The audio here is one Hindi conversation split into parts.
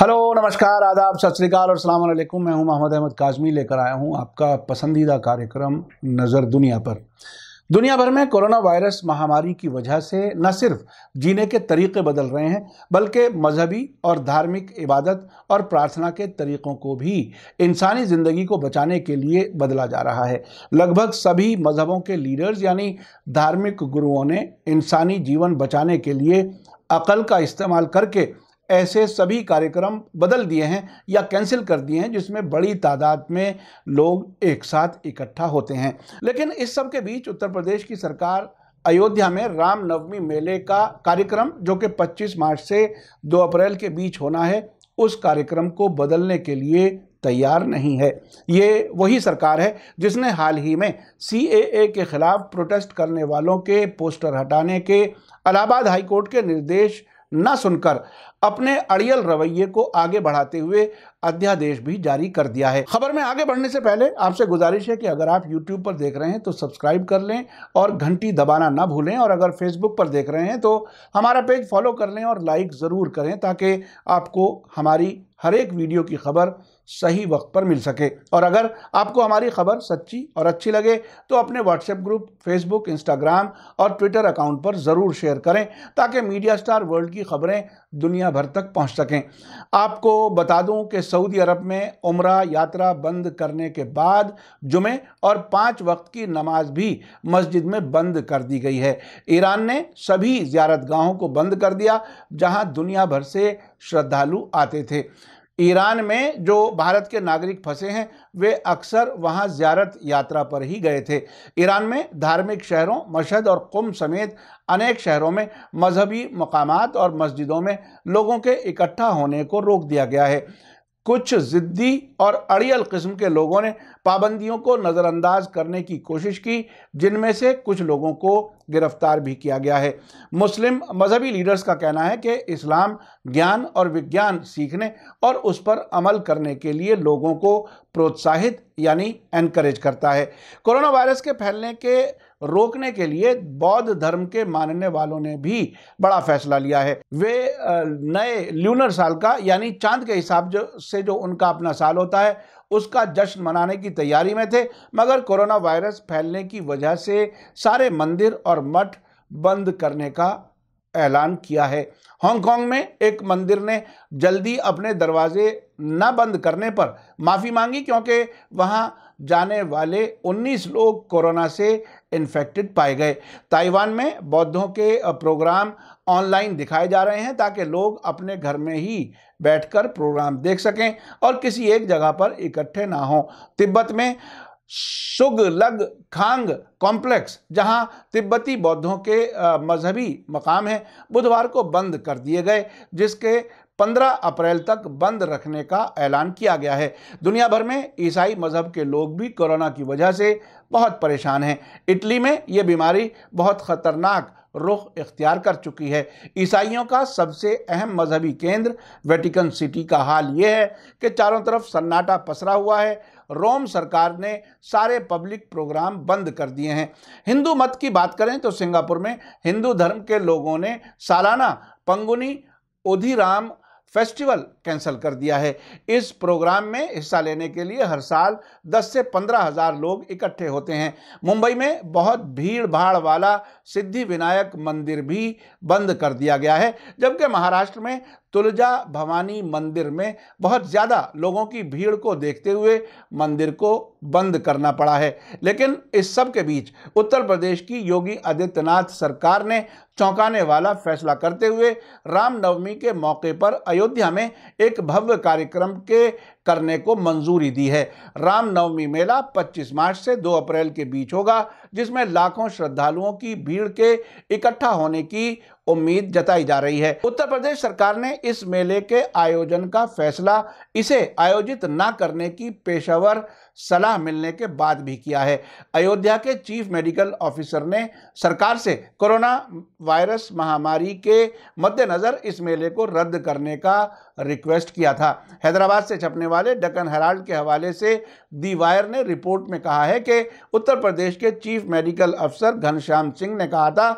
हेलो नमस्कार आदाब सत श्रीकाल और सलाम अलैकुम मैं हूं मोहम्मद अहमद काजमी लेकर आया हूं आपका पसंदीदा कार्यक्रम नज़र दुनिया पर दुनिया भर में कोरोना वायरस महामारी की वजह से न सिर्फ जीने के तरीके बदल रहे हैं बल्कि मजहबी और धार्मिक इबादत और प्रार्थना के तरीक़ों को भी इंसानी ज़िंदगी को बचाने के लिए बदला जा रहा है लगभग सभी मजहबों के लीडर्स यानी धार्मिक गुरुओं ने इंसानी जीवन बचाने के लिए अकल का इस्तेमाल करके ऐसे सभी कार्यक्रम बदल दिए हैं या कैंसिल कर दिए हैं जिसमें बड़ी तादाद में लोग एक साथ इकट्ठा होते हैं लेकिन इस सब के बीच उत्तर प्रदेश की सरकार अयोध्या में रामनवमी मेले का कार्यक्रम जो कि 25 मार्च से 2 अप्रैल के बीच होना है उस कार्यक्रम को बदलने के लिए तैयार नहीं है ये वही सरकार है जिसने हाल ही में सी के ख़िलाफ़ प्रोटेस्ट करने वालों के पोस्टर हटाने के इलाहाबाद हाईकोर्ट के निर्देश न सुनकर अपने अड़ियल रवैये को आगे बढ़ाते हुए अध्यादेश भी जारी कर दिया है खबर में आगे बढ़ने से पहले आपसे गुजारिश है कि अगर आप YouTube पर देख रहे हैं तो सब्सक्राइब कर लें और घंटी दबाना ना भूलें और अगर Facebook पर देख रहे हैं तो हमारा पेज फॉलो कर लें और लाइक ज़रूर करें ताकि आपको हमारी हर एक वीडियो की खबर सही वक्त पर मिल सके और अगर आपको हमारी खबर सच्ची और अच्छी लगे तो अपने व्हाट्सएप ग्रुप फेसबुक इंस्टाग्राम और ट्विटर अकाउंट पर ज़रूर शेयर करें ताकि मीडिया स्टार वर्ल्ड की खबरें दुनिया भर तक पहुंच सकें आपको बता दूं कि सऊदी अरब में उम्र यात्रा बंद करने के बाद जुमे और पांच वक्त की नमाज भी मस्जिद में बंद कर दी गई है ईरान ने सभी ज्यारत गाहों को बंद कर दिया जहां दुनिया भर से श्रद्धालु आते थे ईरान में जो भारत के नागरिक फंसे हैं वे अक्सर वहां ज्यारत यात्रा पर ही गए थे ईरान में धार्मिक शहरों मशहद और कुम समेत अनेक शहरों में मजहबी मकामात और मस्जिदों में लोगों के इकट्ठा होने को रोक दिया गया है कुछ ज़िद्दी और अड़ियल किस्म के लोगों ने पाबंदियों को नज़रअंदाज करने की कोशिश की जिनमें से कुछ लोगों को गिरफ्तार भी किया गया है मुस्लिम मजहबी लीडर्स का कहना है कि इस्लाम ज्ञान और विज्ञान सीखने और उस पर अमल करने के लिए लोगों को प्रोत्साहित यानी एनकरेज करता है कोरोना वायरस के फैलने के रोकने के लिए बौद्ध धर्म के मानने वालों ने भी बड़ा फैसला लिया है वे नए ल्यूनर साल का यानी चांद के हिसाब जो से जो उनका अपना साल होता है उसका जश्न मनाने की तैयारी में थे मगर कोरोना वायरस फैलने की वजह से सारे मंदिर और मठ बंद करने का ऐलान किया है हांगकांग में एक मंदिर ने जल्दी अपने दरवाजे न बंद करने पर माफ़ी मांगी क्योंकि वहां जाने वाले 19 लोग कोरोना से इन्फेक्टेड पाए गए ताइवान में बौद्धों के प्रोग्राम ऑनलाइन दिखाए जा रहे हैं ताकि लोग अपने घर में ही बैठकर प्रोग्राम देख सकें और किसी एक जगह पर इकट्ठे ना हों तिब्बत में सुग लग खांग कॉम्प्लेक्स जहां तिब्बती बौद्धों के मजहबी मकाम हैं बुधवार को बंद कर दिए गए जिसके 15 अप्रैल तक बंद रखने का ऐलान किया गया है दुनिया भर में ईसाई मजहब के लोग भी कोरोना की वजह से बहुत परेशान हैं इटली में ये बीमारी बहुत ख़तरनाक रुख इख्तियार कर चुकी है ईसाइयों का सबसे अहम मजहबी केंद्र वेटिकन सिटी का हाल ये है कि चारों तरफ सन्नाटा पसरा हुआ है रोम सरकार ने सारे पब्लिक प्रोग्राम बंद कर दिए हैं हिंदू मत की बात करें तो सिंगापुर में हिंदू धर्म के लोगों ने सालाना पंगुनी ओधिराम फेस्टिवल कैंसिल कर दिया है इस प्रोग्राम में हिस्सा लेने के लिए हर साल 10 से पंद्रह हजार लोग इकट्ठे होते हैं मुंबई में बहुत भीड़ भाड़ वाला सिद्धि विनायक मंदिर भी बंद कर दिया गया है जबकि महाराष्ट्र में तुलजा भवानी मंदिर में बहुत ज़्यादा लोगों की भीड़ को देखते हुए मंदिर को बंद करना पड़ा है लेकिन इस सब के बीच उत्तर प्रदेश की योगी आदित्यनाथ सरकार ने चौंकाने वाला फैसला करते हुए रामनवमी के मौके पर अयोध्या में एक भव्य कार्यक्रम के करने को मंजूरी दी है रामनवमी मेला 25 मार्च से 2 अप्रैल के बीच होगा जिसमें लाखों श्रद्धालुओं की भीड़ के इकट्ठा होने की उम्मीद जताई जा रही है उत्तर प्रदेश सरकार ने इस मेले के आयोजन का फैसला इसे आयोजित न करने की पेशावर सलाह मिलने के बाद भी किया है अयोध्या के चीफ मेडिकल ऑफिसर ने सरकार से कोरोना वायरस महामारी के मद्देनज़र इस मेले को रद्द करने का रिक्वेस्ट किया था हैदराबाद से छपने वाले डकन हेराल्ड के हवाले से दी वायर ने रिपोर्ट में कहा है कि उत्तर प्रदेश के चीफ चीफ मेडिकल अफसर घनश्याम सिंह ने कहा था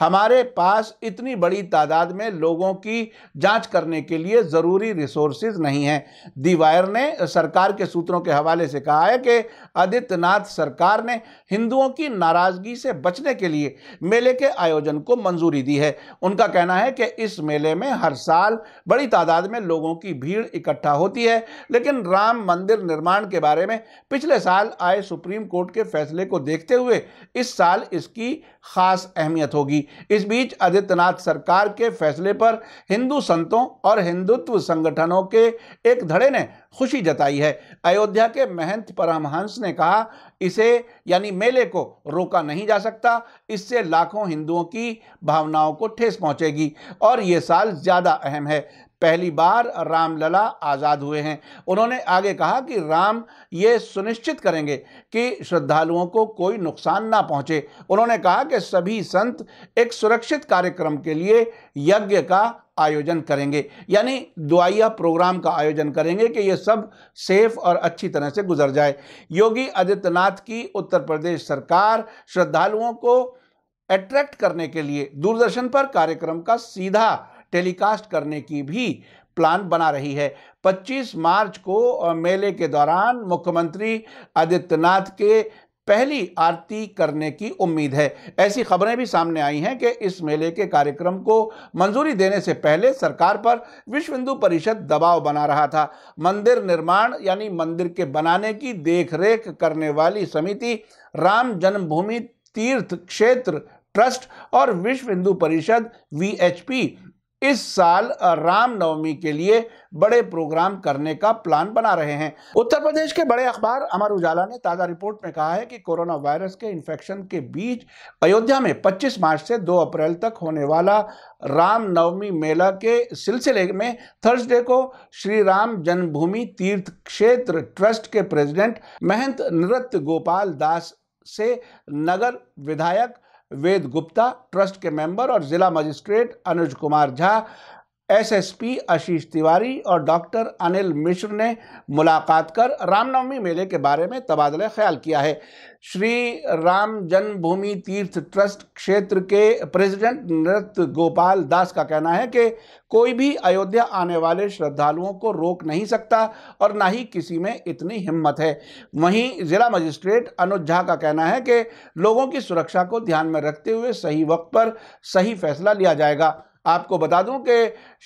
हमारे पास इतनी बड़ी तादाद में लोगों की जांच करने के लिए ज़रूरी रिसोर्सेज नहीं हैं दी वायर ने सरकार के सूत्रों के हवाले से कहा है कि आदित्यनाथ सरकार ने हिंदुओं की नाराज़गी से बचने के लिए मेले के आयोजन को मंजूरी दी है उनका कहना है कि इस मेले में हर साल बड़ी तादाद में लोगों की भीड़ इकट्ठा होती है लेकिन राम मंदिर निर्माण के बारे में पिछले साल आए सुप्रीम कोर्ट के फैसले को देखते हुए इस साल इसकी खास अहमियत होगी थी इस बीच आदित्यनाथ सरकार के फैसले पर हिंदू संतों और हिंदुत्व संगठनों के एक धड़े ने खुशी जताई है अयोध्या के महंत परमहंस ने कहा इसे यानी मेले को रोका नहीं जा सकता इससे लाखों हिंदुओं की भावनाओं को ठेस पहुंचेगी और ये साल ज़्यादा अहम है पहली बार रामलला आज़ाद हुए हैं उन्होंने आगे कहा कि राम ये सुनिश्चित करेंगे कि श्रद्धालुओं को कोई नुकसान ना पहुंचे उन्होंने कहा कि सभी संत एक सुरक्षित कार्यक्रम के लिए यज्ञ का आयोजन करेंगे यानी दुआया प्रोग्राम का आयोजन करेंगे कि ये सब सेफ और अच्छी तरह से गुजर जाए योगी आदित्यनाथ की उत्तर प्रदेश सरकार श्रद्धालुओं को अट्रैक्ट करने के लिए दूरदर्शन पर कार्यक्रम का सीधा टेलीकास्ट करने की भी प्लान बना रही है 25 मार्च को मेले के दौरान मुख्यमंत्री आदित्यनाथ के पहली आरती करने की उम्मीद है ऐसी खबरें भी सामने आई हैं कि इस मेले के कार्यक्रम को मंजूरी देने से पहले सरकार पर विश्व हिंदू परिषद दबाव बना रहा था मंदिर निर्माण यानी मंदिर के बनाने की देखरेख करने वाली समिति राम जन्मभूमि तीर्थ क्षेत्र ट्रस्ट और विश्व हिंदू परिषद वी इस साल रामनवमी के लिए बड़े प्रोग्राम करने का प्लान बना रहे हैं उत्तर प्रदेश के बड़े अखबार अमर उजाला ने ताज़ा रिपोर्ट में कहा है कि कोरोना वायरस के इन्फेक्शन के बीच अयोध्या में 25 मार्च से 2 अप्रैल तक होने वाला रामनवमी मेला के सिलसिले में थर्सडे को श्री राम जन्मभूमि तीर्थ क्षेत्र ट्रस्ट के प्रेजिडेंट महंत नृत्य गोपाल दास से नगर विधायक वेद गुप्ता ट्रस्ट के मेंबर और जिला मजिस्ट्रेट अनुज कुमार झा एसएसपी आशीष तिवारी और डॉक्टर अनिल मिश्र ने मुलाकात कर रामनवमी मेले के बारे में तबादला ख्याल किया है श्री राम जन्मभूमि तीर्थ ट्रस्ट क्षेत्र के प्रेसिडेंट नृत्य गोपाल दास का कहना है कि कोई भी अयोध्या आने वाले श्रद्धालुओं को रोक नहीं सकता और ना ही किसी में इतनी हिम्मत है वहीं जिला मजिस्ट्रेट अनुज झा का कहना है कि लोगों की सुरक्षा को ध्यान में रखते हुए सही वक्त पर सही फैसला लिया जाएगा आपको बता दूं कि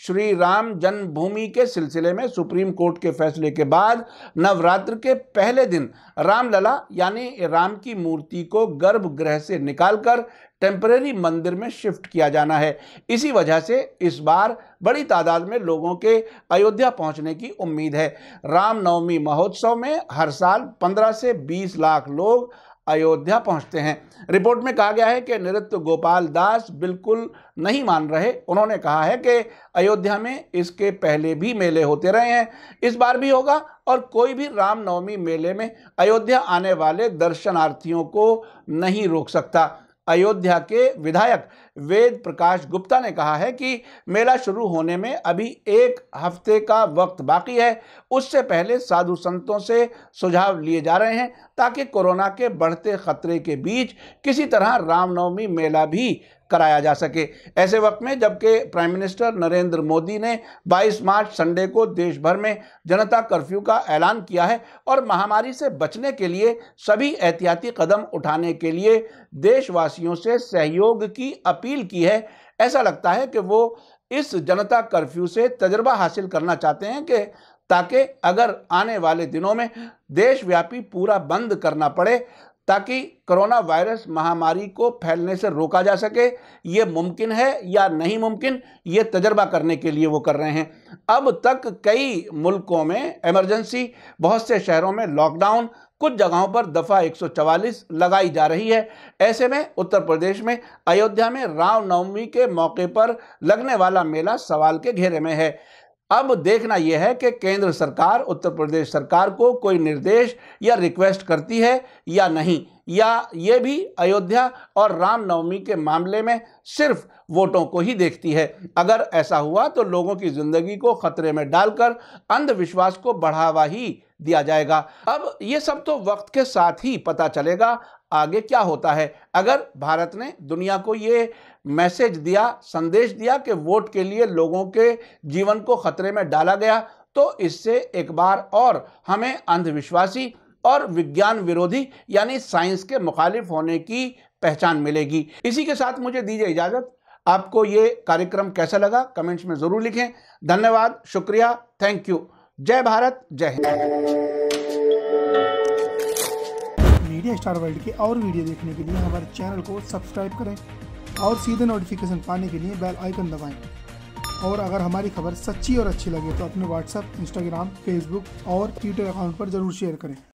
श्री राम जन्मभूमि के सिलसिले में सुप्रीम कोर्ट के फैसले के बाद नवरात्र के पहले दिन रामलला यानी राम की मूर्ति को गर्भगृह से निकालकर टेम्परेरी मंदिर में शिफ्ट किया जाना है इसी वजह से इस बार बड़ी तादाद में लोगों के अयोध्या पहुंचने की उम्मीद है रामनवमी महोत्सव में हर साल 15 से 20 लाख लोग अयोध्या पहुंचते हैं रिपोर्ट में कहा गया है कि नृत्य गोपाल दास बिल्कुल नहीं मान रहे उन्होंने कहा है कि अयोध्या में इसके पहले भी मेले होते रहे हैं इस बार भी होगा और कोई भी रामनवमी मेले में अयोध्या आने वाले दर्शनार्थियों को नहीं रोक सकता अयोध्या के विधायक वेद प्रकाश गुप्ता ने कहा है कि मेला शुरू होने में अभी एक हफ्ते का वक्त बाकी है उससे पहले साधु संतों से सुझाव लिए जा रहे हैं ताकि कोरोना के बढ़ते खतरे के बीच किसी तरह रामनवमी मेला भी कराया जा सके ऐसे वक्त में जबकि प्राइम मिनिस्टर नरेंद्र मोदी ने 22 मार्च संडे को देश भर में जनता कर्फ्यू का ऐलान किया है और महामारी से बचने के लिए सभी एहतियाती कदम उठाने के लिए देशवासियों से सहयोग की अपील अपील की है ऐसा लगता है कि वो इस जनता कर्फ्यू से तजर्बा हासिल करना चाहते हैं कि ताकि अगर आने वाले दिनों में देशव्यापी पूरा बंद करना पड़े ताकि कोरोना वायरस महामारी को फैलने से रोका जा सके ये मुमकिन है या नहीं मुमकिन ये तजर्बा करने के लिए वो कर रहे हैं अब तक कई मुल्कों में इमरजेंसी बहुत से शहरों में लॉकडाउन कुछ जगहों पर दफ़ा 144 लगाई जा रही है ऐसे में उत्तर प्रदेश में अयोध्या में रामनवमी के मौके पर लगने वाला मेला सवाल के घेरे में है अब देखना यह है कि केंद्र सरकार उत्तर प्रदेश सरकार को कोई निर्देश या रिक्वेस्ट करती है या नहीं या ये भी अयोध्या और रामनवमी के मामले में सिर्फ वोटों को ही देखती है अगर ऐसा हुआ तो लोगों की ज़िंदगी को खतरे में डालकर अंधविश्वास को बढ़ावा ही दिया जाएगा अब ये सब तो वक्त के साथ ही पता चलेगा आगे क्या होता है अगर भारत ने दुनिया को ये मैसेज दिया संदेश दिया कि वोट के लिए लोगों के जीवन को खतरे में डाला गया तो इससे एक बार और हमें अंधविश्वासी और विज्ञान विरोधी यानी साइंस के मुखालिफ होने की पहचान मिलेगी इसी के साथ मुझे दीजिए इजाज़त आपको ये कार्यक्रम कैसा लगा कमेंट्स में ज़रूर लिखें धन्यवाद शुक्रिया थैंक यू जय भारत जय हिंद मीडिया स्टार वर्ल्ड के और वीडियो देखने के लिए हमारे चैनल को सब्सक्राइब करें और सीधे नोटिफिकेशन पाने के लिए बेल आइकन दबाएं और अगर हमारी खबर सच्ची और अच्छी लगे तो अपने व्हाट्सएप इंस्टाग्राम फेसबुक और ट्विटर अकाउंट पर ज़रूर शेयर करें